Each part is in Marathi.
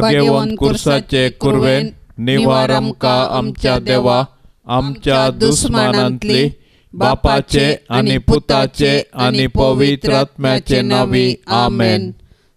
भाग्यवान कुरसाचे कुर्वे निवारम का आमच्या देवा आमच्या दुस्मानांतली बापाचे आणि पुताचे आणि पवित्रात्म्याचे नावी आमेन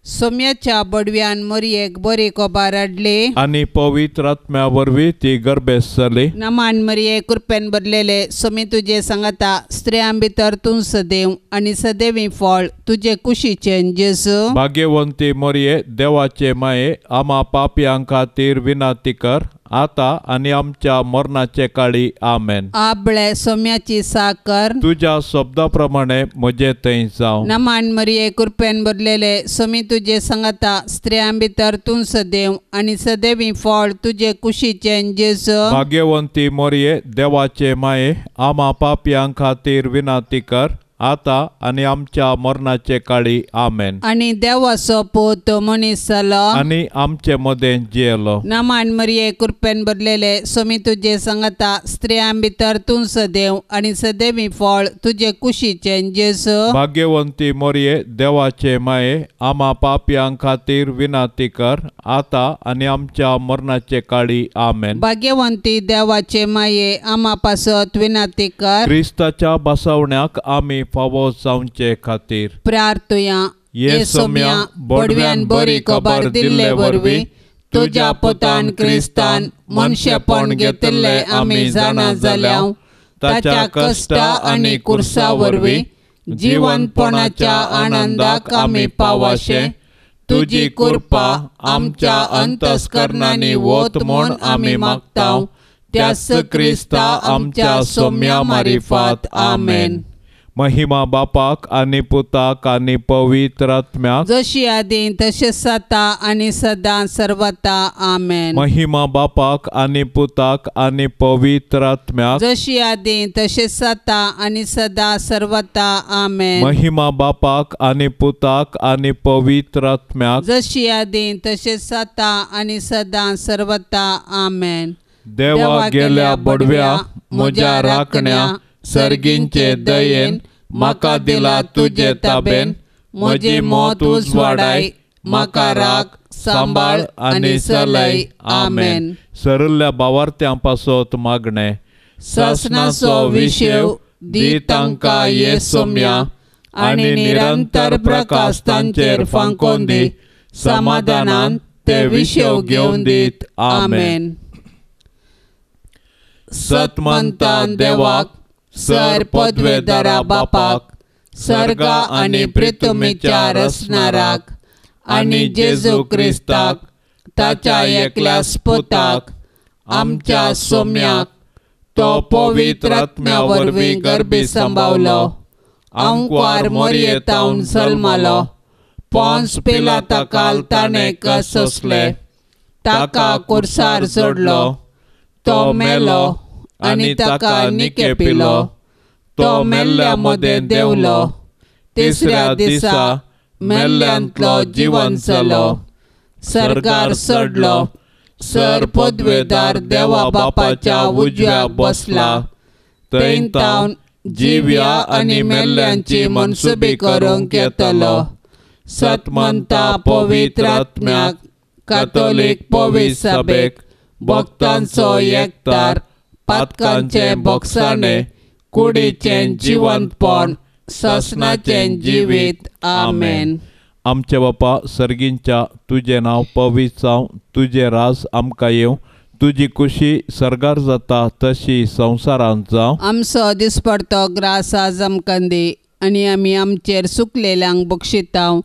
सोम्याच्या बडव्यान मरयेक बरे कोबार हाडले आणि पवित्र वरवी ती गर्भेस जाली नमान मरिये कृपेन भरलेले सोमी तुझे सांगता स्त्रियां भितर तू सदैव आणि सदैवी फळ तुझे कुशीचे जेजू भाग्यवंती मरिये देवाचे माये आमा पापयां खातीर विनाती कर आता आणि आमच्या मरणाचे काळी आमेन आपले सोम्याची साकर तुझ्या शब्दाप्रमाणे मजे थंय जावं नमान मरिये कृपेन भरलेले सोमी तुझे सांगता स्त्रियां भितर तूं सदैव आणि सदैवी फळ तुझे कुशीचे जेसो भाग्यवंती मोरये देवाचे माये आमा पापयां खातीर विनाती कर आता आणि आमच्या मरणाचे काळी आमेन आणि देवाचो पोत मनीस जालो आणि आमचे मदेन जियेलो नामान मरिये कृपेन भरलेले स्वामी तुझे सांगता स्त्रियां भितर तू सदेव आणि सदेवी फळ तुझे कुशी चेंजेस भाग्यवंती मोरये देवाचे माये आमा पापयां खातीर विनाती कर आता आणि आमच्या मरणाचे काळी आमेन भाग्यवंती देवाचे माये आमा पासत विनाती कर ख्रिस्ताच्या बसवण्याक आम्ही पावो जावचे खातीर प्रार्थया हे सोम्या बडव्यान बरी कबर दिल्ले वरवीं तुज्या पोतान क्रिस्तान मनशेपण घेतिल्ले आमी जाणा जाल्या ताच्या कष्टा आणि कुर्सा वरवीं जिवनपणाच्या आनंदाक आमी पावाशे तुझी कृपा आमच्या अंतस्करणांनी वत म्हूण आमी मागता त्यास क्रिस्ता आमच्या सोम्या मारिफात आमेन महिमा बापाक आणि पुताक आणि पवित्रात्म्या जशी आदीन तसे सता आणि सदा सर्वता आमेन महिमा बापाक आणि पुताक आणि पवित्रात्म्या जशी आदीन तसे सता आणि सदा सर्वता आमे महिमा बापाक आणि पुताक आणि पवित्रात्म्या जशी आदीन तसे सता आणि सदा सर्वता आमेन देवा गेल्या बडव्या म्हज्या राखण्या सर्गींचे दयेन मका दिला तुझे ताबेन म्हजी मोत वाडाय मका राख सांबाळ आणि सलय आमेन सरिल्ल्या बावार्थ्यांपासत मागणे ससनासो विशेव दी तांका ये सोम्या आणि निरंतर प्रकाश तांचेर फांकोन दी समाधानान ते विशेव घेवन दीत आमेन सतमंतान देवाक सर दरा बापाक सर्गा आणि प्रितुमीच्या रसणाराक आणि जेजू क्रिस्ताक ताच्या एकल्या स्पुताक आमच्या सोम्याक तो पवित्र आत्म्यावरवी गर्भी सांबावलो अंकवार मोरये तावन सलमालो पोंस पिला ताकाल ताणे कसले ताका कुर्सार सोडलो तो मेलो आणि ताका आनी केपिलो तो मेल्ल्या मदें देवलो तिसऱ्या दिसा मेल्ल्यांतलो जिवन जालो सरकार सडलो सर पदवेदार देवा बापाच्या उजव्या बसला थंय तावन जिव्या आनी मेल्ल्यांची मनसुबी करूंक येतलो सतमंता पवित्र आत्म्याक कातोलीक पवित्र सभेक भक्तांचो एकतार पातकांचे बोक्साणे कुडीचे जिवंतपण ससनाचे जीवित आमेन आमचे बापा सर्गींच्या तुझे नाव पवित जावं तुजे रास आमकां येवं तुजी खुशी सरगार जाता तशी संवसारांत जावं आमचो दिसपडतो ग्रास आज आमकां दी आनी आमी आमचेर सुकलेल्यांक बक्षितांव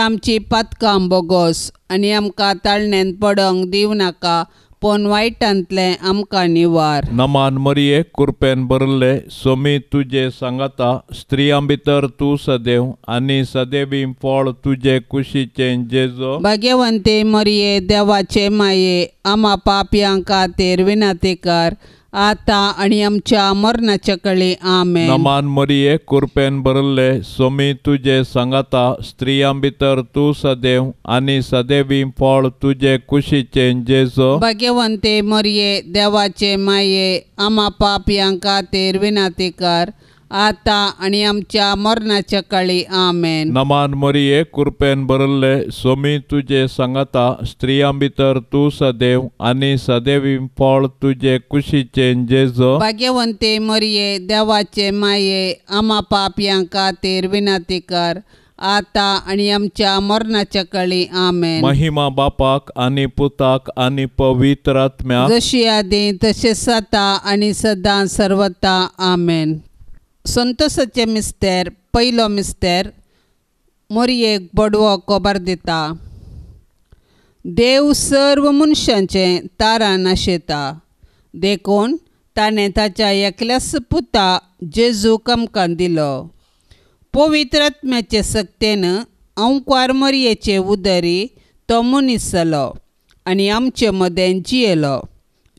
आमची पातकां बोगोस आनी आमकां ताळणेन पडोंक दिवं नाका वाईटांतले आमकां निवार नमान मरिये कुरपेन बरले सोमी तुजे सांगता स्त्रियां भितर तूं सदैव आनी सदैवी फळ तुजे कुशीचे जेजो भाग्यवंते मरिये देवाचे माये आमा पाप्यां खातीर विनातेकार आता आणि आमच्या मरणाच्या कळे आमे नमान मरिये कुरपेन बरले सोमी तुझे सांगता स्त्रियां भितर तू सदैव आणि सदैवी फळ तुझे कुशीचे जेजो भाग्यवंते मरिये देवाचे माये आमा पाप यांका विनातीकार आता आणि आमच्या मरणाच्या काळी आमेन नमान मोरये कृपेन बरल्ले सोमी तुझे सांगता स्त्रियां भितर तू सदैव आणि सदैव फळ तुझे कुशीचे जेजो भाग्यवंते मरिये देवाचे माये आमा पापियां खातीर विनाती कर आता आणि आमच्या मरणाच्या कळी आमेन महिमा बापाक आणि पुताक आणि पवित्रात्म्या जशी आदी तसे सता आणि सदा सर्वता आमेन संतोषाचे मिस्तेर पयलो मिस्तेर मोरयेक बडवो कोबार दिता देव सर्व मनशांचे तारा आशेता देखून ताणें ताच्या एकल्या पुता जेजू कमकान दिलो पवित्रात्म्याचे सक्तेन अंकवार मोरयेचे उदरी तो मनीस जालो आनी आमचे मदें जियेलो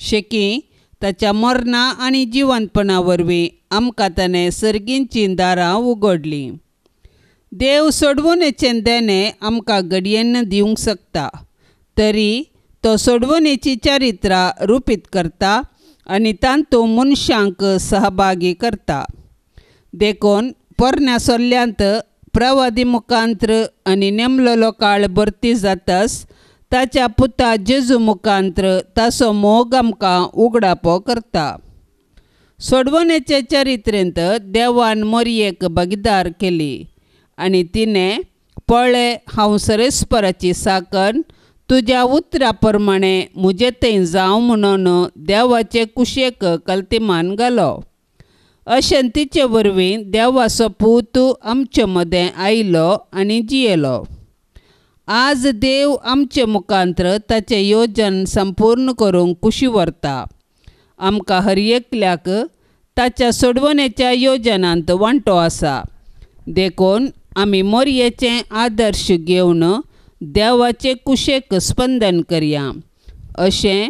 शेकी त्याच्या मरणा आणि जिवंतपणा वरवीं आमकां ताणें सर्गींची दारां उगडलीं देव सोडवून येचें देणें आमकां घडयेन दिवंक शकता तरी तो सोडवणेची चारित्रां रुपीत करता आनी तांतू मनशांक सहभागी करता देखून पोरण्या सोल्ल्यांत प्रवादी मुखांत्र आनी नेमलेलो काळ भरती जातास ताच्या पुता जेजू मुखांत्र ताचो मोग आमकां उगडापो करता सोडवणेचे चरित्रेंत देवान मोरयेक भागीदार केली आनी तिणें पळे हांव सरेस्पराची साकन तुज्या उतरा प्रमाणे म्हजे थंय जावं म्हणून देवाचे कुशेक कल्तिमान घालो अशें तिचे वरवीं देवाचो पूत आमचे मदें आयलो आनी जियेलो आज देव आमचे मुखांत्र ताचें योजन संपूर्ण करूंक कुशी व्हरता आमकां एकल्याक ताच्या सोडवणेच्या योजनांत वांटो आसा देखून आमी मोरयेचे आदर्श घेवन देवाचे कुशेक स्पंदन करया अशें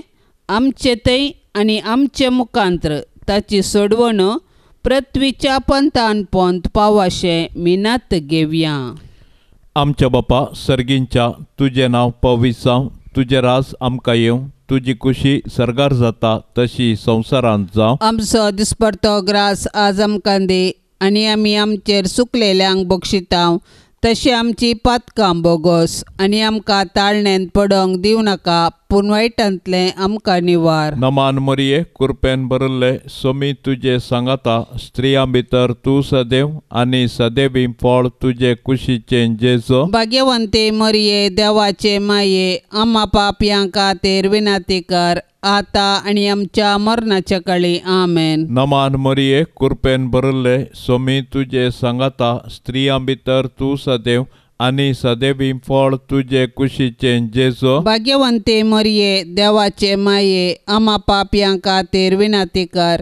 आमचे थंय आनी आमचे मुखांत्र ताची सोडवण पृथ्वीच्या पंतान पंत पावाशें मिनात घेवया आमच्या बापा सर्गींच्या तुजें नांव पविसांव तुजे रास आमकां येवं तुजी खुशी सरगार जाता तशी संवसारांत जावं आमचो दिसपरतो ग्रास आज आमकां दे आनी आमी आमचेर सुकलेल्यांक बक्षितांव तशी आमची पातकां बोगोस आनी आमकां ताळणेन पडोंक दिवं नाका पुनवाईटांतले आमकां निवार नमान मरिये कृपेन भरल्ले सोमी तुजे सांगाता स्त्रियां भितर तूं सदैव आनी सदैवी फळ तुजे कुशीचे जेजो भाग्यवंते मरिये देवाचे माये आमा पापयांका तेर विनाती कर आता आणि आमच्या मरणाच्या कळी आमेन नमान मरिये कृपेन भरल्ले सोमी तुजे सांगाता स्त्रियां भितर तूं सदैव आणि सदैव फळ तुझे कुशीचे जेसो भाग्यवंते मरिये देवाचे माये आमा पापयांका तेरविना कर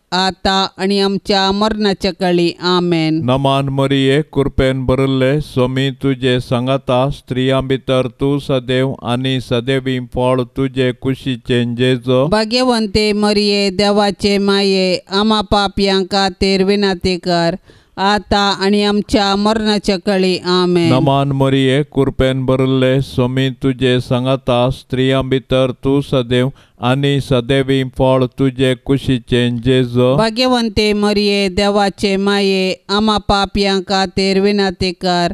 आता आणि आमच्या मरणाच्या काळी आमेन नमान मरिये कृपेन बरले स्वामी तुझे सांगता स्त्रियां भितर तू सदैव आणि सदैवी फळ तुझे कुशीचे जेजो भाग्यवंते मरिये देवाचे माये आमा पापयांका तेरविना ते कर आता आणि आमच्या मरणाच्या कळी आमे नमान मरिये कुरपेन बरले स्वामी तुझे सांगता स्त्रिया भितर तू सदैव आणि सदैवी फळ तुझे कुशीचे जेज भाग्यवंते मरिये देवाचे माये आमा का तेर विनाते कर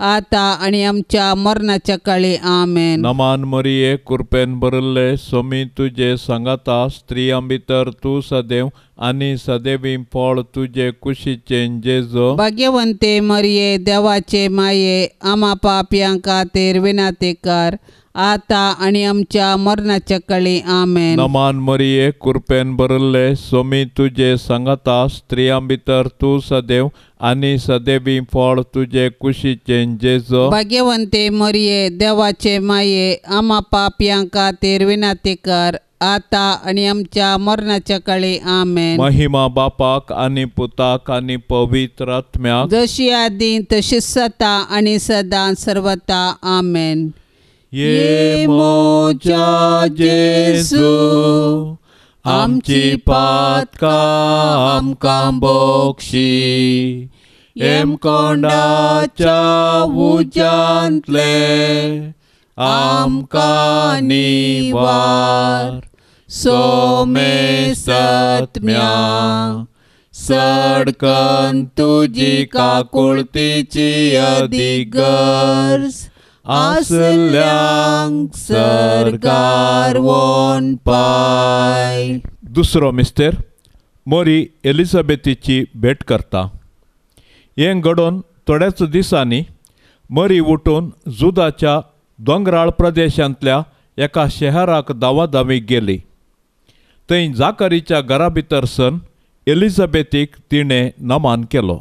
आता आणि आमच्या मरणाच्या काळी आमेन नमान मरिये कृपेन भरले स्वामी तुझे सांगाता स्त्रियां भितर तू सदैव आणि सदैवी फळ तुझे कुशीचे जेजो भाग्यवंते मरिये देवाचे माये आमा पापयांका तेर विनातेकार आता आणि आमच्या मरणाच्या कळी आमे नमान मरिये कृपेन भरले स्वामी तुझे सांगता स्त्रियां भितर तू सदैव आणि सदैवी फळ तुझे कुशीचे जेज भाग्यवंते मरिये देवाचे माये आमा पाप्यांका तेर विनाती कर आता आणि आमच्या मरणाच्या काळी आमे महिमा बापाक आणि पुताक आणि पवित्र आत्म्या जशी आदी तशी सता आणि सदा सर्वता आमेन ये सो आमची बोक्षी बक्षी एमकॉनच्या उज्यांत आमका नी वार सोमे सत्म्या साडकन तुझी काकुळतेची अर्दी आसल्यांक सरकार वन पाय दुसरो मिस्टर मोरी एलिझाबेथीची भेट करता हें घडोवन थोड्याच दिसांनी मरी उठून जुदाच्या दोंगराळ प्रदेशांतल्या एका शहराक दावी गेली थंय जाकरीच्या घरा भितर सन एलिझाबेथीक तिणें नमान केलो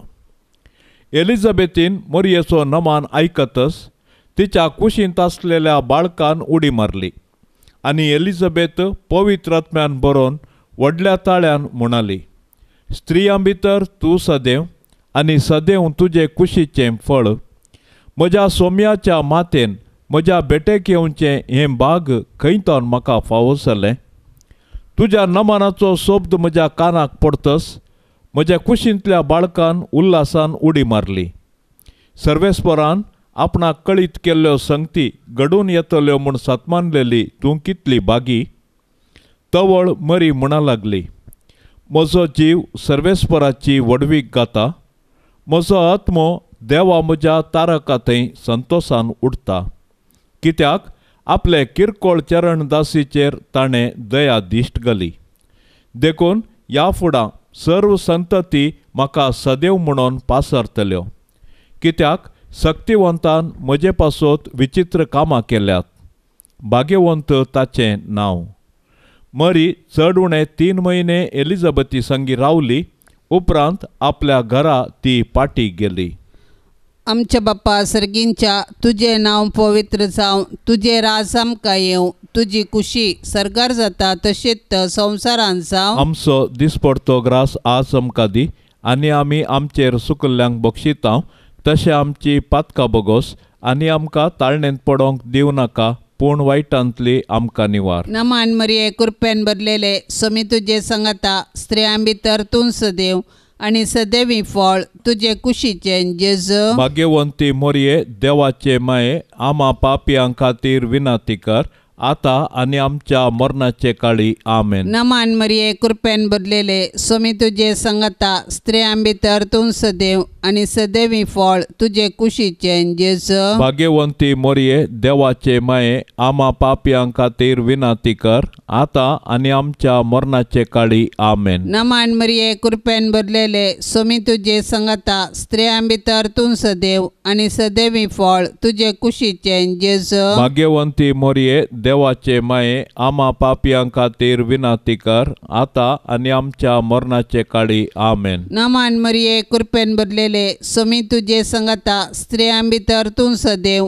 एलिझाबेथीन मोरयेचो नमान आयकतच तिच्या कुशींत असलेल्या बाळकान उडी मारली आणि एलिझबेथ पवित्रात्म्यान बरोवन वडल्या ताळ्यान म्हणाली स्त्रियां भितर तू सदैव आणि सदैव तुझे कुशीचे फळ म्हज्या सोम्याच्या मातेन म्हज्या बेटेक येवचें हें भाग खंयतन म्हाका जाले तुज्या नमानाचो सोब्द म्हज्या कानाक पडतस म्हज्या कुशींतल्या बाळकान उल्हासान उडी मारली सर्वेस्परान आपणा कळीत केल्ल्यो संगती घडून येतल्यो म्हूण सतमानलेली तूं कितली बागी तवळ मरी म्हणा लागली म्हजो जीव सर्वेस्पराची वडवीक गाता म्हजो आत्मो देवा म्हज्या तारका थंय संतोषान उडता कित्याक आपले किरकोळ चरण दासीचेर ताणें दया दिश्ट गली देखून ह्या फुडां सर्व संतती म्हाका सदैव म्हणून पासरतल्यो कित्याक सक्तिवंतान म्हजे पासत विचित्र कामां केल्यात भाग्यवंत ताचे नाव मरी चड उणे तीन म्हयने एलिझाबेथी संगी रावली उपरांत आपल्या घरा ती पाटी गेली आमच्या बाप्पा सर्गींच्या तुझे नाव पवित्र जावं तुझे राज आमकां येवं तुझी खुशी सरकार जाता तशेंच संवसारान जावं आमचो दिसपडतो ग्रास आज आमकां दी आनी आमी आमचेर सुकल्ल्यांक बक्षितां तशें आमची पातका बगोस आनी आमकां ताळणेंत पडोंक नाका पूण वायटांतली आमका निवार नमान मरिये कृपेन भरलेले समी तुजे सांगता स्त्रियां भितर तूं सदेव आणि सदैवी फळ तुझे कुशीचे जेज भाग्यवंती मोरये देवाचे माये आमा पापियां खातीर विनाती कर आता आणि आमच्या मरणाचे काळी आमेन नमान मरिये कृपेन बदलेले सोमी तुझे संगता स्त्रिया भितर सदेव सदैव आणि सदैवी फळ तुझे कुशीचे जेस भाग्यवंती मोरये देवाचे माये आमा पापयांक खातीर विनाती कर आता आणि आमच्या मरणाचे काळी आमेन नमान मरिये कृपेन बदलेले सोमी तुझे संगता स्त्रिया भितर तूं सदैव आणि सदैवी फळ तुझे कुशीचे जेस भाग्यवंती मोरये देवाचे माये आमा तीर विनाती कर आता आणि आमच्या मरणाचे काळी आमेन नमान मरिये कृपेन भरलेले सोमी तुझे संगता स्त्रियां भितर तूं सदेव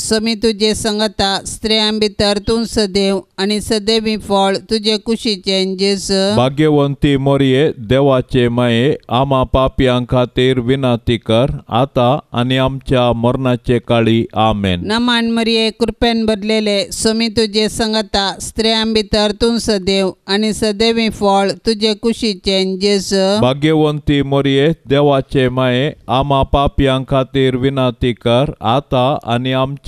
समी तुजे संगता स्त्रियां भितर तूं सदैव आनी सदैवी फळ तुजे खुशी जेस भाग्यवंती मोरये देवाचे माये आमा पापयां खातीर विनाती कर आता आणि आमच्या मरणाचे काळी आमेन नमान मरिये कृपेन बदलेले समी तुजे संगता स्त्रियां भितर तूं सदैव आनी सदैवी फळ तुजे खुशी जेस भाग्यवंती मोरये देवाचे माये आमा पापयां खातीर विनाती कर आता आणि आमच्या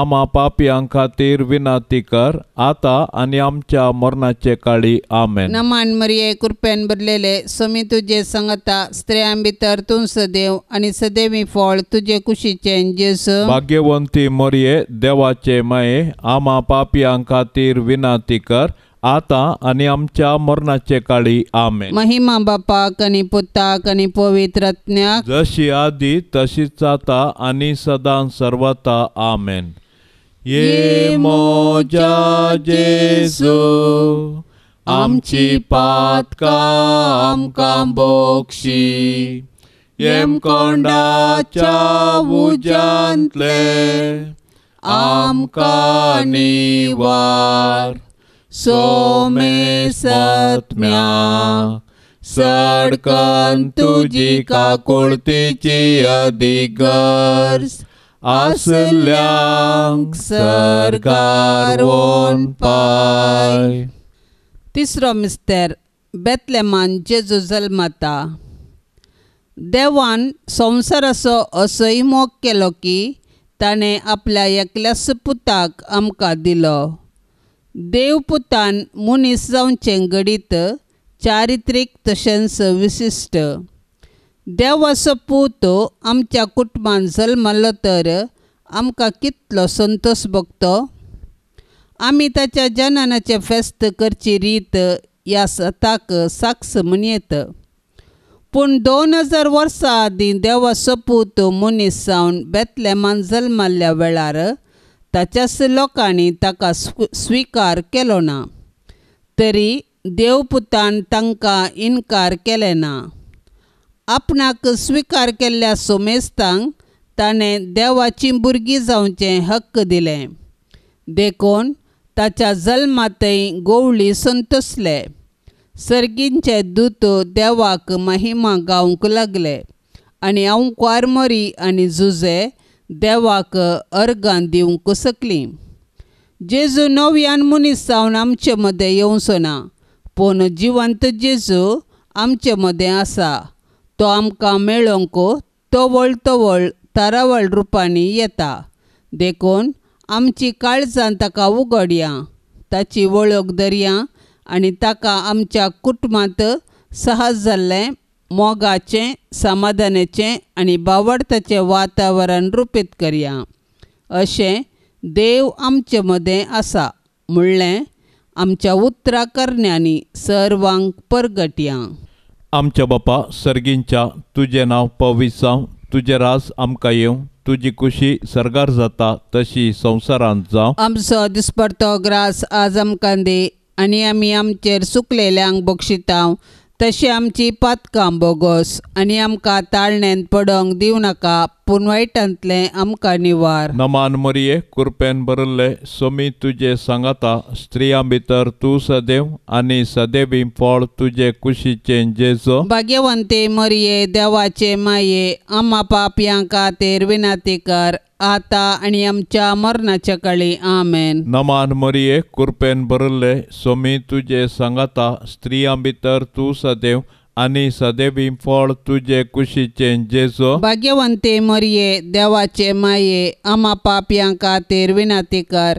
आमा पापियांका तीर विनाती कर आता आणि आमच्या मरणाचे काळी आमेन नमान मरिये कृपेन भरलेले समी तुझे संगता स्त्रियां भितर तू सदैव आणि सदैवी फळ तुझे कुशीचे जेस भाग्यवंती मरिये देवाचे मये आमा पापियांका तीर विनाती कर आता आणि आमच्या मरणाचे काळी आमे महिमा बापा कनी पुता कनी पवित्रज्ञा जशी आधी तशीच आता आणि सदा सर्वता आमेन ये मोजा जेसो आमची पातका काम बोक्षी येम कोंडाच्या उजांतले आमकां निवार सोमे सत्म्या सडकन तुजी काकुळतीची अधिगर्स आसल्यांक सरकार पाय तिसरो मिस्तेर बेतलेमान जेजू जल्मता देवान संवसाराचो मोग केलो की ताणें आपल्या एकल्या सुपुताक आमकां दिलो देवपुतान मुनीस इसरांवचें चेंगडीत चारित्रीक तशेंच विशिश्ट देवाचो पूत आमच्या कुटुंबान जल्मलो तर आमकां कितलो संतोष भोगतो आमी ताच्या जनानाचें फेस्त करची रीत ह्या सताक साक्ष म्हणयेत पूण दोन हजार वर्सां आदीं देवाचो पूत मुनीस जावन बेतलेमान जल्माल्ल्या वेळार ताच्याच लोकांनी ताका स्वीकार केलो ना तरी देवपुतान तांकां इन्कार केले ना आपणाक स्विकार केल्ल्या सोमेस्तांक ताणें देवाची भुरगीं जावचें हक्क दिलें देखून ताच्या जल्मातय गोवळी संतसले सर्गींचे दूत देवाक महिमा गावंक लागले आनी अंकवार मरी आनी झुजे देवाक अर्गान दिवंक सकली जेजू नव्यान मनीस जावन आमचे मदें येवचो ना पूण जिवंत जेजू आमचे मदें आसा तो आमकां मेळोंक तवळ तवळ तारावळ रुपांनी येता देखून आमची काळजां ताका उगडया ताची वळख दर्या आनी ताका आमच्या कुटुंबांत सहज जाल्लें मोगाचें समाधानाचें आनी बावडताचें वातावरण रुपीत करया अशें देव आमचे मदें आसा म्हणलें आमच्या उतरां सर्वांक परगटया आमच्या बापा सर्गींच्या तुजें नांव पवीस जावं तुजे रास आमकां येवं तुजी खुशी सरगार जाता तशी संवसारांत जावं आमचो दिसपडतो ग्रास आज आमकां दे आनी आमी आमचेर सुकलेल्यांक बक्षितांव तशी आमची पातकां बोगोस आनी आमकां ताळणेन पडोंक दिवं नाका पुनवाईटांतले आमकां निवार नमान मरिये कृपेन भरल्ले सोमी तुजे सांगाता स्त्रियां भितर तूं सदैव आनी सदैवी फळ तुजे कुशीचे जेजो भाग्यवंते मरिये देवाचे माये आम्हा पापयां खातीर विनाती कर आता आणि आमच्या मरणाच्या काळी आमेन नमान मरिये कृपेन भरल्ले सोमी तुजे सांगाता स्त्रिया भितर तूं सदैव आणि सदैवी फळ तुझे कुशीचे जेसो भाग्यवंते मरिये देवाचे माये आमा पापयांका तेरविना कर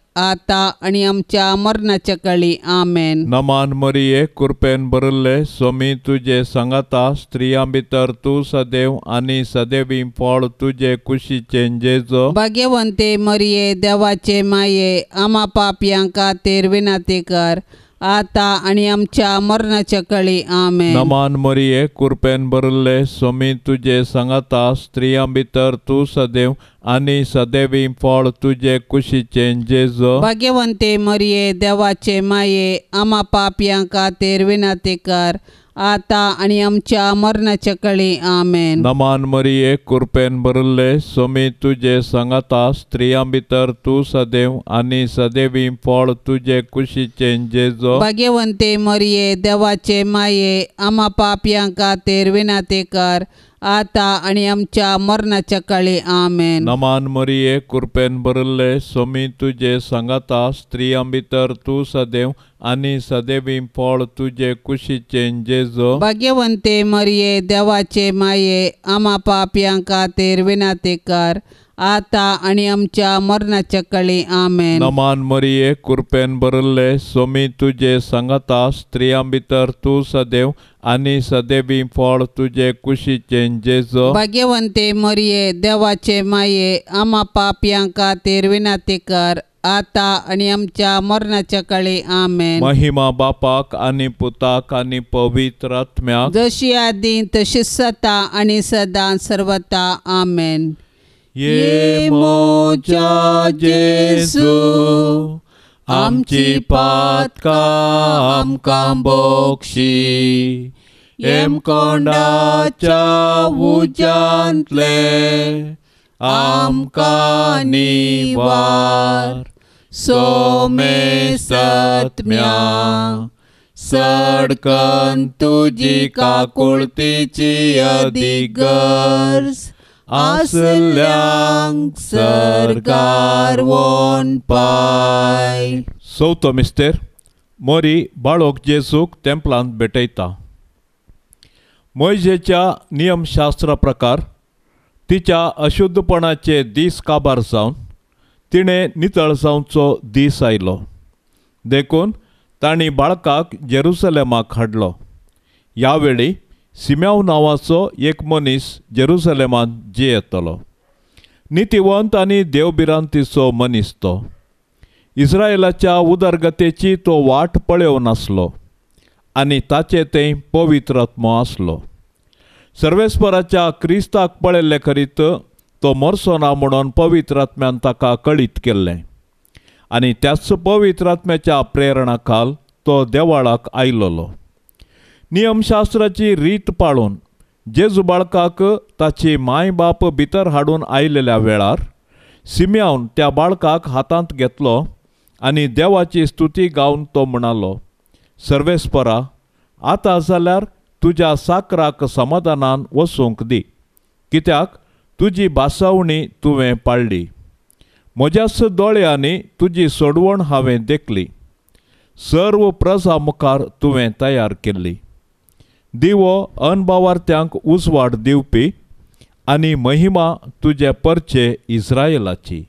आता आणि आमच्या मरणाच्या काळी आमेन नमान मरिये कृपेन बरले स्वामी तुझे सांगता स्त्रिया भितर तू सदैव आणि सदैवी फळ तुझे चेंजे जेजो भाग्यवंते मरिये देवाचे माये आमा पापयांका तेर विनाते कर आता आणि आमच्या मरणाच्या कळी आमे नमान मरिये कुरपेन बरले स्वामी तुझे सांगता स्त्रिया भितर तू सदैव आणि सदैवी फळ तुझे कुशीचे जेज भाग्यवंते मरिये देवाचे माये आमा पापयांका तेरविना ते कर आता आणि आमच्या मरणाच्या कळी आमेन नमान मरिये कृपेन भरले सोमी तुझे सांगता स्त्रियां भितर तू सदैव आणि सदैवी फळ तुझे कुशीचे जेजो भाग्यवंते मरिये देवाचे माये आमा पापियां तेर विनाते कर आता आणि आमच्या मरणाच्या काळी आमेन नमान मरिये कृपेन बरल्ले सोमी तुझे सांगता स्त्रियां भितर तू सदैव आणि सदैवी फळ तुझे कुशीचे जेजो भाग्यवंते मरिये देवाचे माये आमा पापयांक खातीर विनातेकार आता आणि आमच्या मरणाच्या कळी आमेन नमान मरिये कृपेन भरले स्वामी तुझे सांगता स्त्रियां भितर तू सदैव आणि सदैवी फळ तुझे कुशीचे जेजो भाग्यवंते मरिये देवाचे माये आमा पापियां का विनाती आता आणि आमच्या मरणाच्या काळी आमेन महिमा बापाक आणि पुताक आणि पवित्र आत्म्या जशी आधी तशी सता आणि सदा सर्वता आमेन ये मोजा जे आमची पात्कामका बक्षी एमकॉनच्या उज्यांतले आमका नी वार सोमे सत्म्या साडकन तुझी काकुळतेची अर्धी गर्स चौथो मिस्तेर मोरी बाळोक balok jesuk भेटयता मोजेच्या मोयजेच्या प्रकार तिच्या अशुद्धपणाचे दीस काबार जावन तिणे नितळसावचो दीस आयलो देखून तांणी बाळकाक जेरुसलेमाक हाडलो ह्या वेळी सिम्याव नांवाचो एक मनीस जेरुसलेमांत जियेतलो नितिवंत आनी देवबिरांतीचो मनीस तो इस्रायलाच्या उदरगतेची तो वाट पळयव नासलो आनी ताचे तें पवित्रत्म आसलो सर्वेस्पराच्या क्रिस्ताक पळयल्ले करीत तो मरसो ना म्हणून पवित्रात्म्यान ताका कळीत केल्लें आनी त्याच पवित्रात्म्याच्या खाल तो देवाळाक आयलोलो नियमशास्त्राची रीत पाळून जेजू बाळकाक ताचे बाप भितर हाडून आयलेल्या वेळार सिम्यावन त्या बाळकाक हातांत घेतलो आणि देवाची स्तुती गावन तो म्हणालो सर्वेस्परा आता जाल्यार तुज्या साकराक समाधानान वसूंक दी कित्याक तुजी बासावणी तुवें पाळली म्हज्याच दोळ्यांनी तुजी सोडवण हांवें देखली सर्व प्रजा मुखार तुवें तयार केल्ली दिवो अनबावार्थ्यांक उजवाड दिवपी आणि महिमा तुझे परचे इस्रायलाची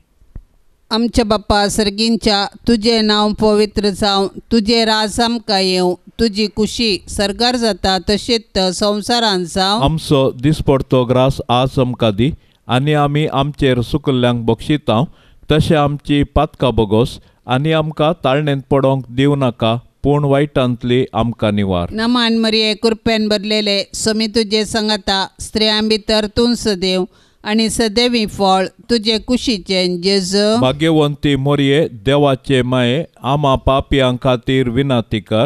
आमच्या बाप्पा सर्गींच्या तुझे नाव पवित्र जावं तुझे राज आमकां येवं तुझी खुशी सरकार जाता तशेंच संवसारान जावं आमचो दिसपडतो ग्रास आज आमकां दी आनी आमी आमचेर सुकल्ल्यांक बक्षितांव तशें आमची पातका बगोस आनी आमकां ताळणेंत पडोंक दिवं नाका पूण वायटांतली आमका निवार नमान मरिये कृपेन बदलेले समी तुजे सांगाता स्त्रियां भितर तूं सदेव आणि सदैवी फळ तुझे कुशीचे जेज भाग्यवंती मोरये देवाचे माये आमा पापियां खातीर विनाती कर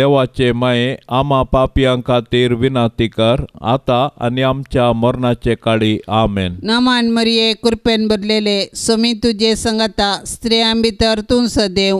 देवाचे माये आमा पापयां खातीर विनाती कर आता आणि आमच्या मरणाचे काळी आमेन नमान मरिये कृपेन बदलेले सोमी तुझे संगता स्त्रियां भितर तूं देव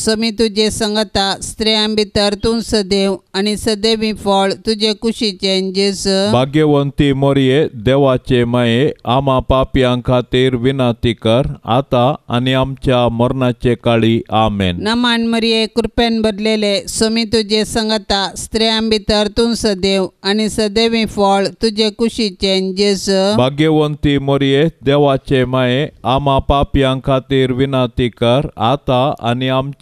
समी तुजे संगता स्त्रियां तर सदैव आनी सदैवी फळ तुजे कुशीचे जेस भाग्यवंती मोरये देवाचे माये आमा पापयां खातीर विनाती कर आता आणि आमच्या मरणाचे काळी आमेन नमान मरिये कृपेन भरलेले समी तुजे संगता स्त्रियां तर सदैव आनी सदैवी फळ तुजे कुशीचे जेस भाग्यवंती मोरये देवाचे माये आमा पापयां खातीर विनाती कर आता आणि आमच्या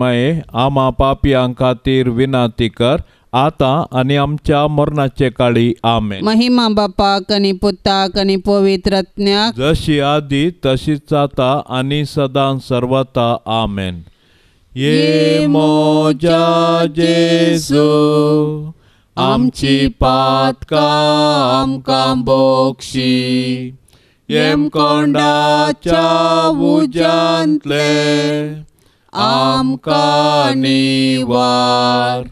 मये आमा पापियांका खातीर विनाती कर आता आणि आमच्या मरणाचे काळी आमे महिमा बापा आणि पुत्ता आणि पवित्रज्ञाक जशी आधी तशीच जाता आणि सदा सर्वता आमेन ये मोजा झो आमची काम काम बोक्षी एम कोंडाच्या उजांतले आमकां निवार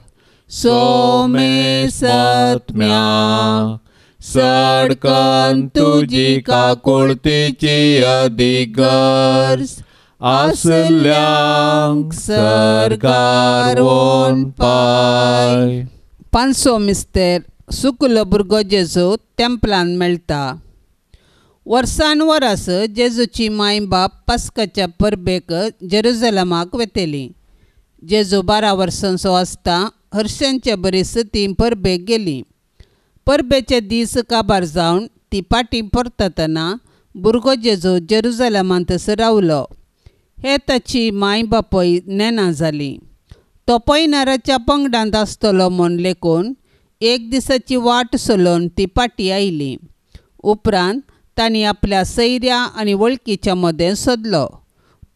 सोमे सत्म्या सडकन तुजी काकुळतीची अधिगर्स आसल्यांक सरकार ओन पाय पांचसो मिस्तेर सुकुल भुरगो जेजू टेम्पलान मेळटा वर्सानुवरस जेजूची बाप पास्काच्या परबेक जेरुजलमाक वेतेली जेजू बारा वर्सांचो आसता हर्षांच्या बरीस ती परबेक गेली परबेचे दीस काबार जावन ती पाटी परततना भुरगो जेजू जेरुजलमांत रावलो हे ताची माय बापय नेना जाली तो पैनाराच्या पंगडांत आसतलो म्हूण लेखून एक दिसाची वाट सोलोवन ती पाटी आयली उपरांत तांणी आपल्या सैऱ्या आनी वळखीच्या मदें सोदलो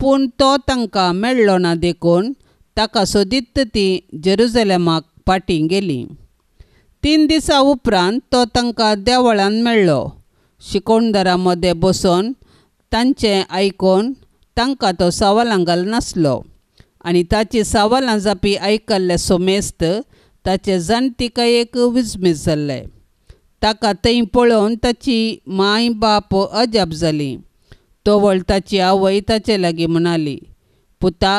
पूण तो तांकां मेळ्ळो ना देखून ताका सोदीत ती जेरुजलेमाक पाटी गेली तीन दिसां उपरांत तो तांकां देवळान मेळ्ळो शिकोणदारा मदें बसून तांचें आयकून तांकां तो सवालां घालनासलो आनी ताची सवालां जापी आयकल्ले सोमेस्त ताचे एक विजमीस जाल्ले ताका थंय पळोवन ताची माय बाप अजाप जाली तोवळ ताची आवय ताचे लागीं म्हणाली पुता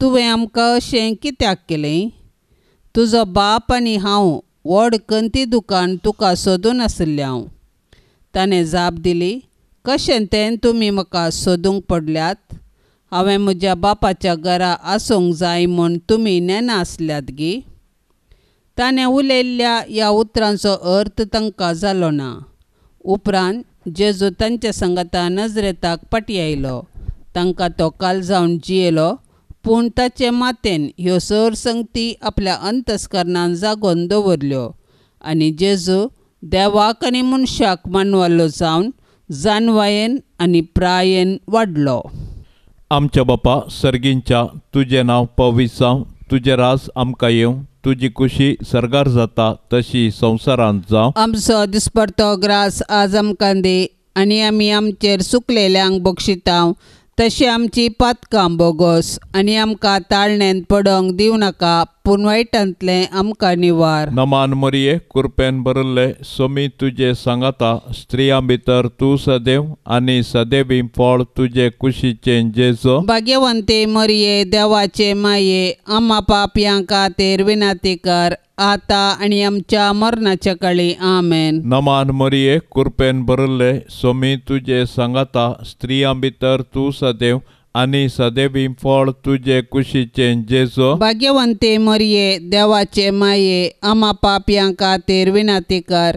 तुवें आमकां अशें कित्याक केलें तुजो बाप आनी हांव व्हड कंती दुकान तुका सोदून आसलें हांव ताणें जाप दिली कशें तें तुमी म्हाका सोदूंक पडल्यात हांवें म्हज्या बापाच्या घरा आसूंक जाय म्हूण तुमी नेना आसल्यात गी ताणें उलयल्ल्या ह्या उतरांचो अर्थ तांकां जालो ना उपरांत जेजू तांच्या संगता नजरेताक पाटी आयलो तांकां तो काल जावन जियेलो पूण ताचे मातेन ह्यो सर संगती आपल्या अंतस्करणान जागोवन दवरल्यो आनी जेजू देवाक आनी मनशाक मानवालो जावन जानवायेन आनी प्रायेन वाडलो आमच्या बापा सर्गींच्या तुजें नांव जावं तुजे रास आमकां येवं तुझी कुशी सरगार जाता तशी संवसारांत जावं आमचो दिसपडतो ग्रास आज आमकां आणि आनी आमी आमचेर सुकलेल्यांक तशी आमची पातकां बोगोस आनी आमकां ताळणेन पडोंक नाका पूण वायटांतले आमकां निवार नमान मरिये कुरपेन बरले सोमी तुजे सांगाता स्त्रियां भितर तूं सदैव आनी सदैवी फळ तुजे कुशीचे जेजो भाग्यवंते मरिये देवाचे माये आम्हा पापियां खातीर विनाती आता आणि आमच्या मरणाच्या काळी आमेन नमान मरिये कुर्पेन भरले सोमी तुझे सांगता स्त्री भितर तू सदैव आणि सदैवी फळ तुझे कुशीचे जेजो भाग्यवंते मरिये देवाचे माये आमा पापयांका तेर विनाती कर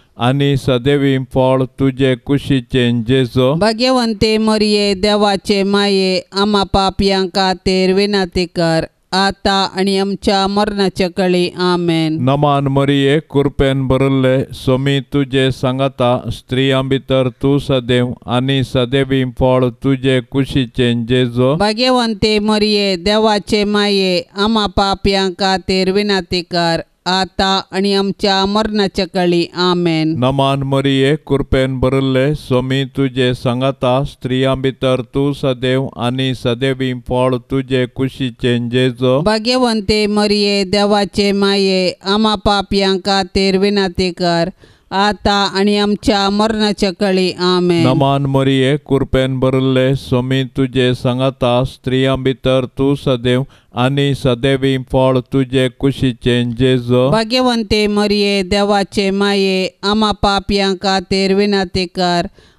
आणि सदैव फळ तुझे कुशीचे जेजो भाग्यवंते मरिये देवाचे माये आमा पापयांका तेर विनाती कर आता आणि आमच्या मरणाच्या कळी आमेन नमान मरिये कुरपेन भरले सोमी तुझे सांगता स्त्रियां भितर तू सदैव आणि सदैव फळ तुझे कुशीचे जेजो भाग्यवंते मरिये देवाचे माये आमा पापयांका तेर विनाती कर आता आणि आमच्या मरणाच्या काळी आमेन नमान मरिये कृपेन बरले स्वामी तुझे सांगता स्त्रिया भितर तू सदैव आणि सदैवी फळ तुझे चेंजे जेजो भाग्यवंते मरिये देवाचे माये आमा पापयां तेर विनाते कर आता आणि आमच्या मरणाच्या कळी आमे नमान मरिये कुरपेन बरले स्वामी तुझे सांगता स्त्रिया भितर तू सदैव आणि सदैवी फळ तुझे कुशीचे जेज भाग्यवंते मरिये देवाचे माये आमा पापयांका तेरविना ते कर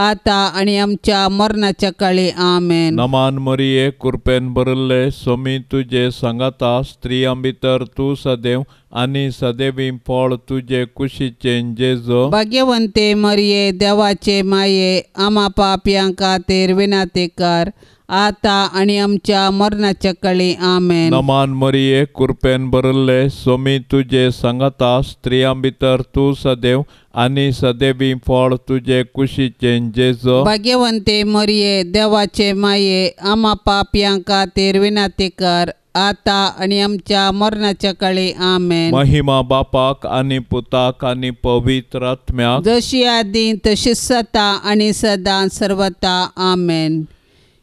आता आणि आमच्या मरणाच्या काळी आमेन नमान मरिये कृपेन बरले सोमी तुझे सांगता स्त्रियां भितर तू सदैव आणि सदैवी फळ तुझे कुशीचे जेजो भाग्यवंते मरिये देवाचे माये आमा पापयांक खातीर विनातेकार आता आणि आमच्या मरणाच्या कळी आमेन नमान मरिये कृपेन भरले सोमी तुझे सांगता स्त्रियां भितर तू सदैव आणि सदैवी फळ तुझे कुशीचे जेजो भाग्यवंते मरिये देवाचे माये आमा पापियां खातीर विनाती कर आता आणि आमच्या मरणाच्या कळे आमेन महिमा बापाक आणि पुताक आणि पवित्र आत्म्याक जशी आधी तशी सता आणि सदा सर्वता आमेन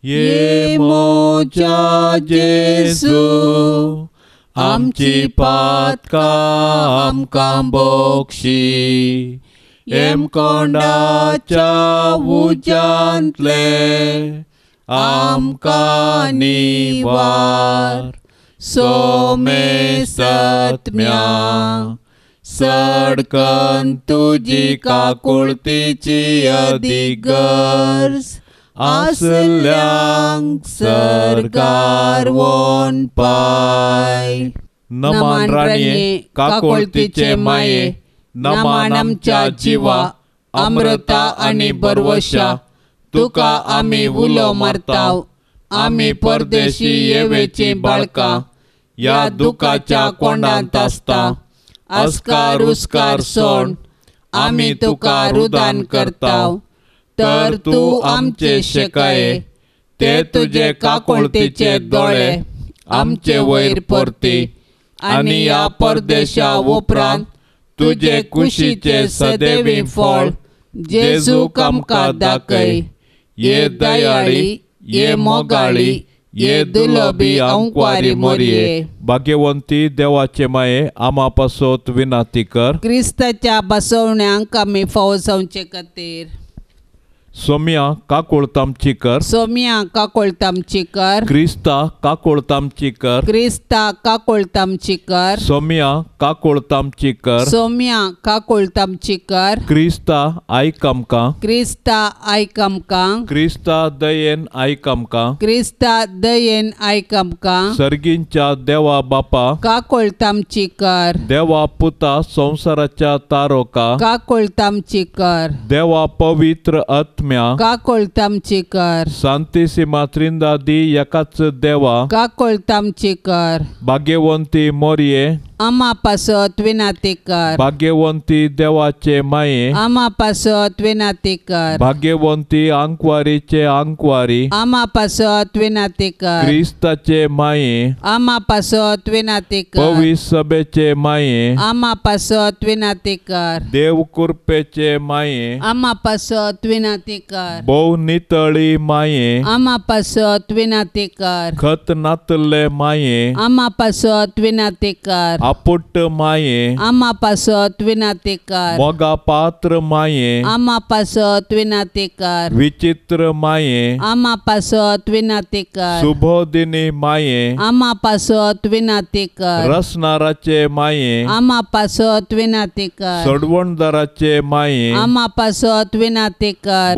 ये मोचा जेसू आमची पातकां काम बोक्षी एमकोंडाच्या उज्यांतले वार निवार सोमे सत्म्या सडकन तुजी काकुळतीची अधिगर्स Aselang सरकारवोन पाय न मानराणे काकोळतीचे माये नमान आमच्या जीवा अमृता आणि बर्वशा तुका आम्ही उलो मारताव आम्ही परदेशी येवेची बाळका या दुकाच्या कोंडांत असता अस्कार उस्कार सोड आम्ही तुका रुदान करताव तर तू आमचे शेकाये ते तुझे काकोळतीचे दोळे आमचे वैर परते आणि या परदेशा उपरांत तुझे कुशीचे सदैवी फळ जेजू आमकां दाखय ये दयाळी ये मोगाळी ये दुलबी अंकवारी मोरये भाग्यवंती देवाचे माये आमा पासोत विनाती कर क्रिस्ताच्या बसवण्यांक आमी फवसवचे खातीर सोमिया काकोळताम चिकर सोमिया काकोळताम चिकर क्रिस्ता काकोळताम चिकर क्रिस्ता का काकोळताम चिकर सोमिया काकोळताम चिकर सोमिया काकोळताम चिकर क्रिस्ता आयकमका क्रिस्ता आई आयकमका क्रिस्ता दयेन आयकमका क्रिस्ता दयेन आयकमका सर्गिंचा देवा बापा का काकोळताम चिकर देवा पुता संसाराचा तारोका काकोळताम चिकर देवा पवित्र अत आत्म्या का कार शांति सांतेसे त्रिंदादी एकाच देवा का कोळताम चेकर भाग्यवंती मोरये आमा पासत विनातेकर भाग्यवंती देवाचे माये आमा पासत विनातेकर भाग्यवंती अंकवारीचे अंकवारी आमा पासत विनातेकर क्रिस्ताचे माये आमा पासत विनातेकर पविस सभेचे माये आमा पासत विनातेकर देव कृपेचे माये आमा पासत विनाते विनंती कर बो नितळी माये आमा पासत विनंती कर खत नातले माये आमा पासत विनंती कर आपुट माये आमा पासत विनंती कर मोगा पात्र माये आमा पासत विनंती कर विचित्र माये आमा पासत विनंती कर सुभोदिनी माये आमा पासत विनंती कर रसनाराचे माये आमा पासत विनंती कर सोडवणदाराचे माये आमा पासत विनंती कर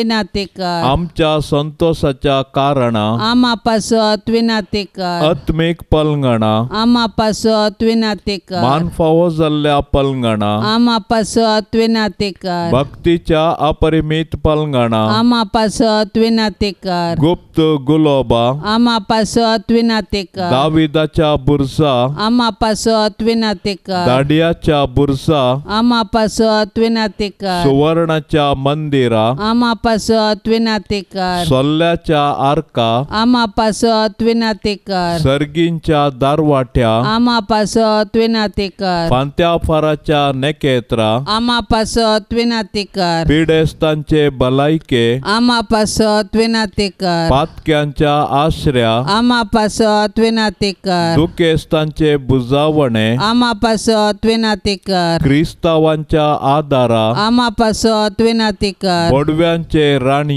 ವಿನಾತಿಕ आमच्या संतोषाच्या कारण ಆಮಾ ಪಸತ್ ವಿನಾತಿಕ आत्मेक पलंगणा ಆಮಾ ಪಸತ್ ವಿನಾತಿಕ मान फावो जाल्ल्या पलंगणा ಆಮಾ ಪಸತ್ ವಿನಾತಿಕ भक्तीच्या अपरिमित पलंगणा आमा पासत विनातेकर गुप्त गुलोबा आमा पासत विनातेकर दाविदाच्या बुरसा आमा पासत विनातेकर दाडियाच्या बुरसा आमा पासत विनातेकर सुवर्णाच्या मंदिरा आमा आमापासत विनातेकर सोल्ल्याच्या आरका आमापासत विनातेकर सर्गींच्या दारवाट्या आमापासत विनातेकर फांत्या फाराच्या नेकेत्रा आमापासत विनातेकर पिडेस्तांचे भलायके आमापासत विनातेकर पातक्यांच्या आश्रया आमापासत विनातेकर दुकेस्तांचे बुजावणे आमापासत विनातेकर क्रिस्तावांच्या आधारा आमापासत विनातेकर बोडव्यांचे चे राणी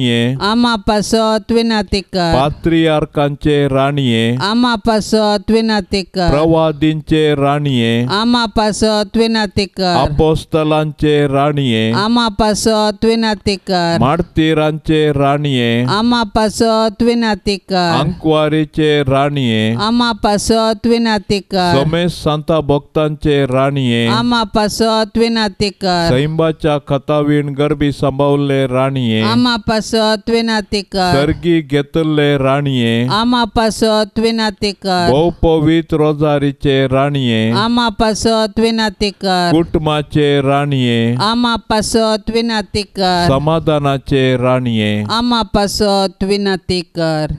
आम्हापास विनातिका मात्री अर्कांचे राणीये आम्हापास विनातिका आवादींचे राणीये आमापास विनातिका बोस्तलांचे राणीये आमापास विनातिका महाडतीरांचे राणीये आमापास विनातिका अंकवारीचे राणी आमापासत विनातिका रमेश संता भक्तांचे राणीये आमापासत विनातिका रिंबाच्या खतावीन गरबी संभवले राणीये आमापासो तिनतीकर वर्गी घेतले राणीये आमपासून विनातीकर ओपवित रोजारीचे राणी आम्पासो त्विनातीकर कुटुंबाते राणिये आमपासो त्विनातीकर समाधानचे राये आम्मापासो त्विनातीकर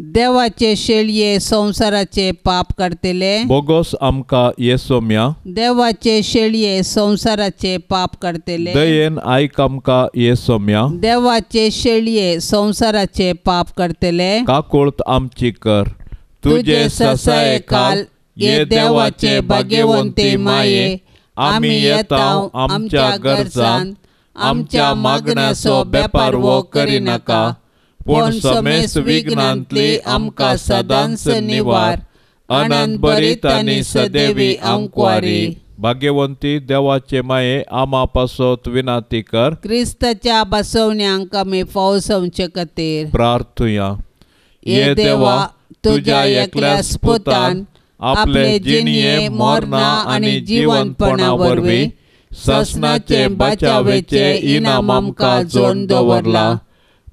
देवाचे शेळये संसाराचे पाप करतेले बोगोस ये सोम्या देवाचे शेळये संसाराचे पाप करतेले दयेन आयक ये सोम्या देवाचे शेळये संसाराचे पाप करतेले काकुळत आमची कर तुझे ससाय काल ये देवाचे भाग्यवंते माये आम्ही येता आमच्या गरजान आमच्या मागण्याचो बेपार वो नका पूर्ण समेस विघ्नांतले आमका सदांस निवार अनंत बरीत आणि सदैवी अंकवारी भाग्यवंती देवाचे माये आमा पासोत विनाती कर क्रिस्ताच्या बसवण्यांक मी पावसवचे कतेर प्रार्थुया ये देवा तुझ्या एकल्या स्पुतान आपले जिणये मोरणा आणि जीवनपणा वरवी ससनाचे बचावेचे इनाम आमकां जोण दवरला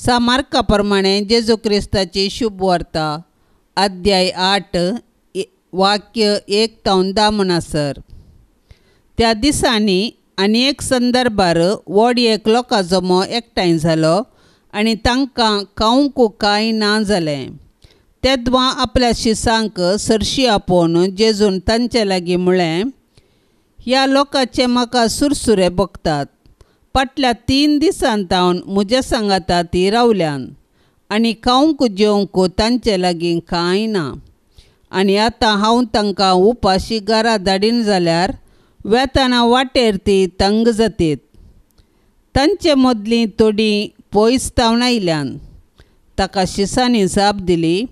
सामार्का जेजू क्रिस्ताची शुभ वार्ता अध्याय आठ वाक्य एक तावन धा त्या दिसांनी आनी एक संदर्भार व्हड एक काजमो एकठांय जालो आनी तांकां खावंक कांय ना जालें तेदवा आपल्या शिसांक सरशी आपोवन जेजून तांचे लागीं म्हळें ह्या लोकाचे म्हाका सुरसुरे भोगतात फाटल्या तीन हांव म्हज्या संगता ती रावल्यान आनी खावंक जेवंक तांचे लागीं कांय ना आनी आतां हांव तांकां उपाशी गारा धाडीन जाल्यार वेतना वाटेर ती तंग जातीत तांचे मदलीं तोडी पयस तावन आयल्यान ताका शिसांनी जाप दिली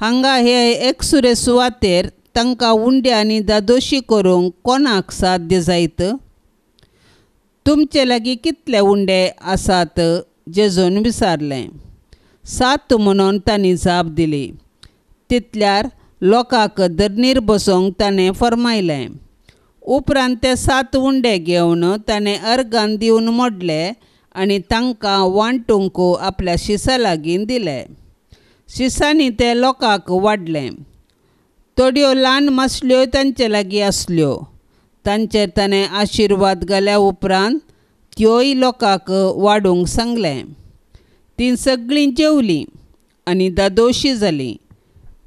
हांगा हे एकसुरे सुवातेर तांकां उंड्या आनी दादोशी करूंक कोणाक साध्य जायत तुमचे लगी कितले उंडे आसात जेजून विचारलें सात म्हणून तांणी जाप दिली तितल्यार लोकांक धरनीर बसोवंक ताणें फरमायलें उपरांत ते सात उंडे घेवन ताणें अर्गान दिवन मोडले आनी तांकां वांटूंक आपल्या शिसा लागीं दिले शिसांनी ते लोकांक वाडले थोड्यो ल्हान मासल्यो तांचे लागीं आसल्यो तांचेर ताणें आशिर्वाद घाल्या उपरांत त्योय लोकांक वाडूंक सांगलें तीं सगळीं जेवलीं आनी दादोशी जालीं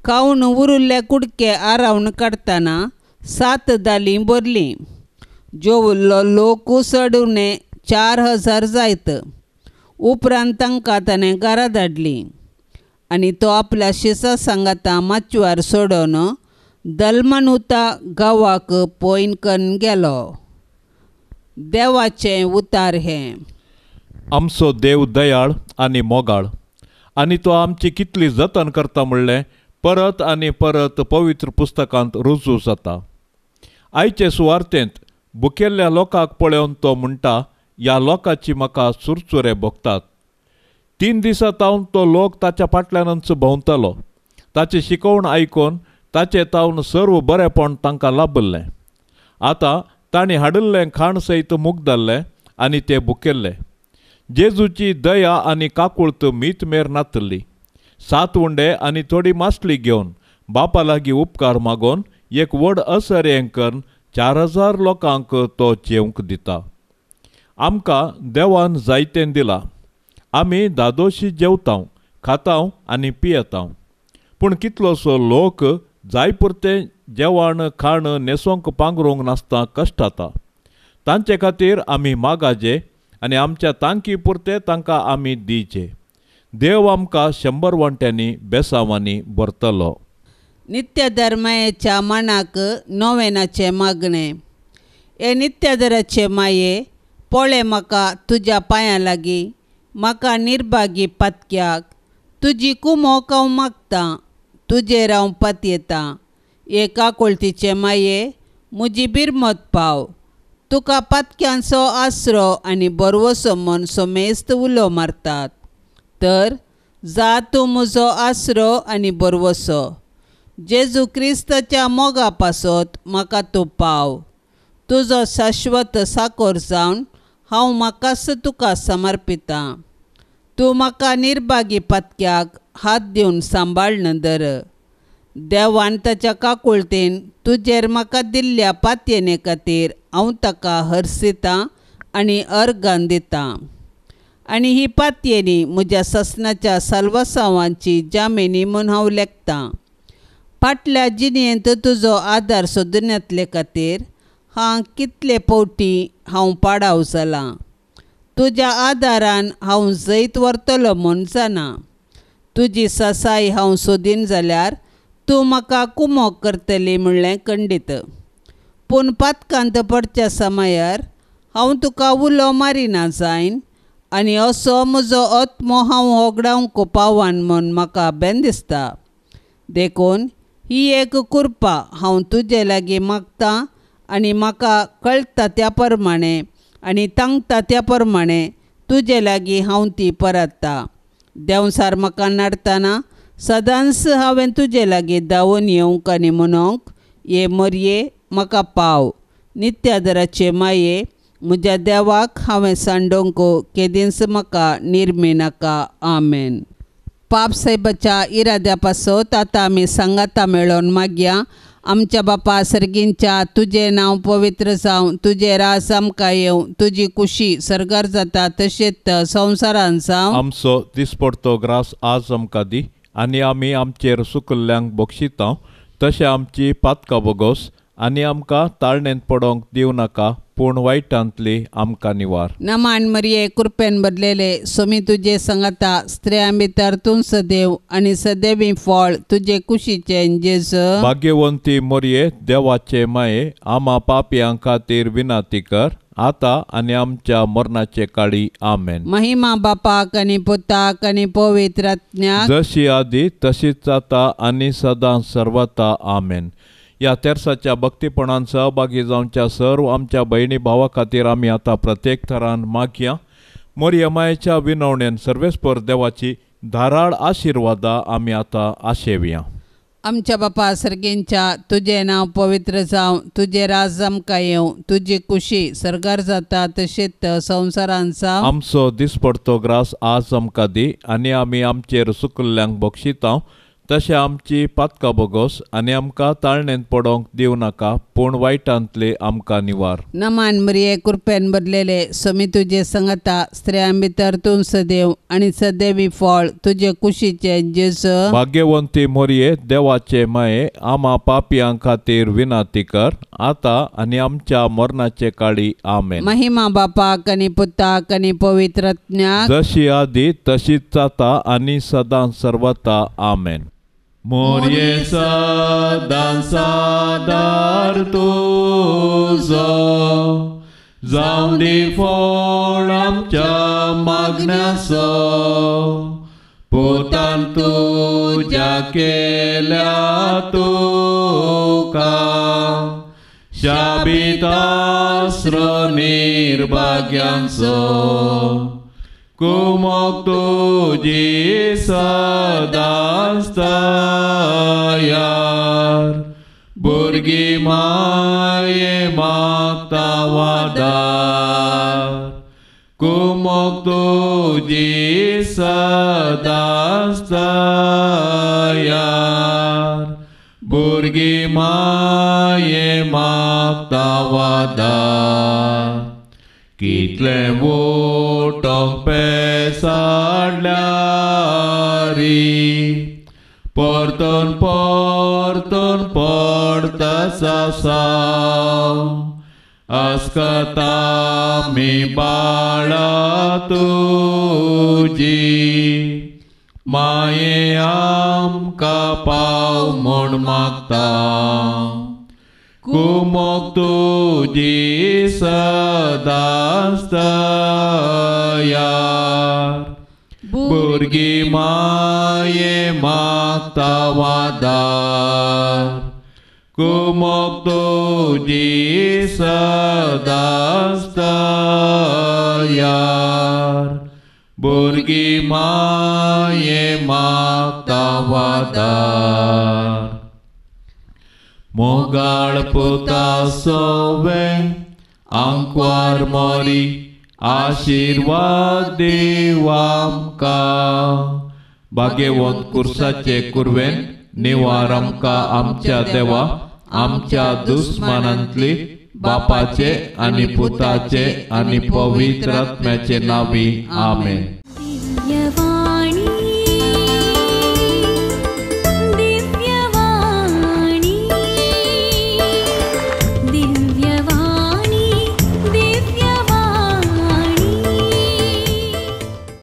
खावन उरुल्ले कुडके आरावन काडटना सात दालीं भरलीं जेवल्लो लोक उसड चार हजार जायत उपरांत तांकां ताणें घरा धाडलीं आनी तो आपल्या शिसा सांगाता माचवार सोडून दलमन उता गांवाक पॉयन गेलो देवाचे उतार हे आमचो देव दयाळ आणि मोगाळ आनी तो आमची कितली जतन करता म्हणलें परत आनी परत पवित्र पुस्तकांत रुजू जाता आयचे सुवार्तेंत भुकेल्ल्या लोकांक पळोवन तो म्हणटा ह्या लोकांची म्हाका सुरचुरे भोगतात तीन दिसां तावन तो लोक ताच्या फाटल्यानच भोंवतालो ताची शिकवण आयकून ताचे तावन सर्व बरेपण तांकां लाबल्लें आतां तांणी हाडिल्लें खाण सयत मूग धाडलें आनी तें बुकेल्लें जेजूची दया आनी काकुळत मीत मेर नातल्ली सात उंडे आनी थोडी मासली घेवन बापा लागीं उपकार मागोन एक व्हड असर्यें चार हजार लोकांक तो जेवंक दिता आमकां देवान जायतें दिलां आमी दादोशी जेवतां खातांव आनी पियेतांव पूण कितलोसो लोक पुरते जेवण खाण न्हेसोंक पांगरूंक नासता कश्ट जाता तांचे खातीर आमी मागाचे आनी आमच्या तांकी पुरते तांकां आमी दिचे देव आमकां शंबर वण्ट्यांनी बेसांवांनी भरतलो नित्य धर्मायेच्या मनाक नोवेनाचे मागणें हे नित्यधराचे माये पोळे म्हाका तुज्या पांयां लागीं म्हाका निर्भागी पातक्याक तुजी कुमो कांव मागतां तुझे रावपात येता एका कोळतीचे माये मत पाव तुका पातक्यांचो आसरो आनी बरवोसो मन सोमेस्त उलो मारतात तर जा तूं म्हजो आसरो आनी बरवसो जेजू क्रिस्ताच्या मोगा पासत म्हाका तूं पाव तुजो शाश्वत साकोर जावन हांव म्हाकास तुका समर्पितां तू म्हाका निर्भागी पातक्याक हात दिवन सांबाळन दर देवान ताच्या काकुळतेन तुजेर म्हाका दिल्ल्या पातयेने खातीर हांव ताका हर्सितां आनी अर्गान दितां आनी ही पातयेनी म्हज्या ससनाच्या सल्वसांवांची जामिनी म्हूण हांव लेखतां फाटल्या जिणेंत तुजो आदार सोदून येतले खातीर हां कितले पावटी हांव पाडाव जालां तुज्या आदारान हांव जैत व्हरतलो म्हूण जाणा तुजी ससाय हांव सोदीन जाल्यार तूं म्हाका कुमो करतली म्हणलें खंडीत पूण पातकांत पडच्या समयार हांव तुका उलो मारिना जायन आनी असो म्हजो आत्मो हांव होगडावंक पावान म्हूण म्हाका बेन दिसता देखून ही एक कुर्पा हांव तुजे लागीं मागतां आनी म्हाका कळटा त्या प्रमाणें आणि तांगता त्या प्रमाणे तुजे लागी हांव ती परतता देंवसार म्हाका नाडतना सदांच हांवें तुजे लागीं धांवून येवंक आनी म्हणोंक ये मरये म्हाका पाव नित्यादराचे माये म्हज्या देवाक हांवें सांडोंक केदींच म्हाका निर्मी नाका आमेन पाप साहेबाच्या इराद्या पासत आतां आमी सांगाता मेळोन मागया आमच्या बापा सर्गींच्या तुझे नाव पवित्र जावं तुझे रास आमकां येवं तुजी कुशी सरगार जाता तशेंच संवसारान जावं आमचो दिसपडतो ग्रास आज आमकां दी आनी आमी आमचेर सुकल्ल्यांक बक्षितां तशें आमची पातका बगोस आनी आमकां ताळणेंत पडोंक दिवं नाका पूण वायटांतले आमकां निवार नमान मरिये कृपेन बदलेले सोमी तुजे संगता स्त्रिया भितर तूं सदैव आनी सदैवी फळ तुजे कुशीचे जेस भाग्यवंती मरिये देवाचे माये आमा पापयां खातीर विनाती कर आता आणि आमच्या मरणाचे काळी आमेन महिमा बापाक आणि पुताक आणि पवित्रज्ञा जशी आदी तशीच आता आणि सदां सर्वता आमेन या तेरसाच्या भक्तीपणान सहभागी जावच्या सर्व आमच्या बहिणी भावा खातीर आमी आता प्रत्येक थरान मागया मोरयमायेच्या विनवणेन सर्वेस्पर देवाची धाराळ आशिर्वादा आम्ही आता आशेवया आमच्या बापा सर्गेंच्या तुझे नाव पवित्र जावं तुझे राज आमकां येवं तुजी खुशी सरगार जाता तशेंच संवसारान जावं आमचो दिसपडतो ग्रास आज आमकां दी आनी आमी आमचेर सुकल्ल्यांक बक्षितां तशें आमची पातका बोगोस आनी आमकां ताळणेंत पडोंक दिव नाका पूण वायटांतले आमकां निवार नमान मरिये कृपेन बदलेले समी तुजे संगता स्त्रियां भितर तूं सदेव आनी सदैवी फळ तुजे कुशीचे जेस भाग्यवंती मोरये देवाचे माये आमा पापियां खातीर विनाती कर आता आनी आमच्या मरणाचे काळी आमे महिमा बापाक आनी पुताक आनी ज्ञान जशी आदी तशीच जाता आनी सदां सर्वता आमेन Moriesa dan sadar tuzo Zaudi foram cha magnaso Putantu jakelia tuka Syabita sronir so Ku mok tuji sadastayar Burgi maye maktawadar Ku mok tuji sadastayar Burgi maye maktawadar कितले वोटोंक पेसाडल्या लारी पोरतून परतून पडत सासाव मी बाळा तुजी माये का पाव म्हूण मागता Kumuk di sedastaya Burgi maye maktawadar Kumuk di sedastaya Burgi maye wadar. Mogál potaszove, मोरी आशिर्वाद áshirvad devamka. भाग्यवंत कुर्साचे कुर्वें, निवार आमकां आमच्या देवा आमच्या दुस्मानांतली बापाचे आणि पुताचे आणि पवित्र आत्म्याचे नावी आमेन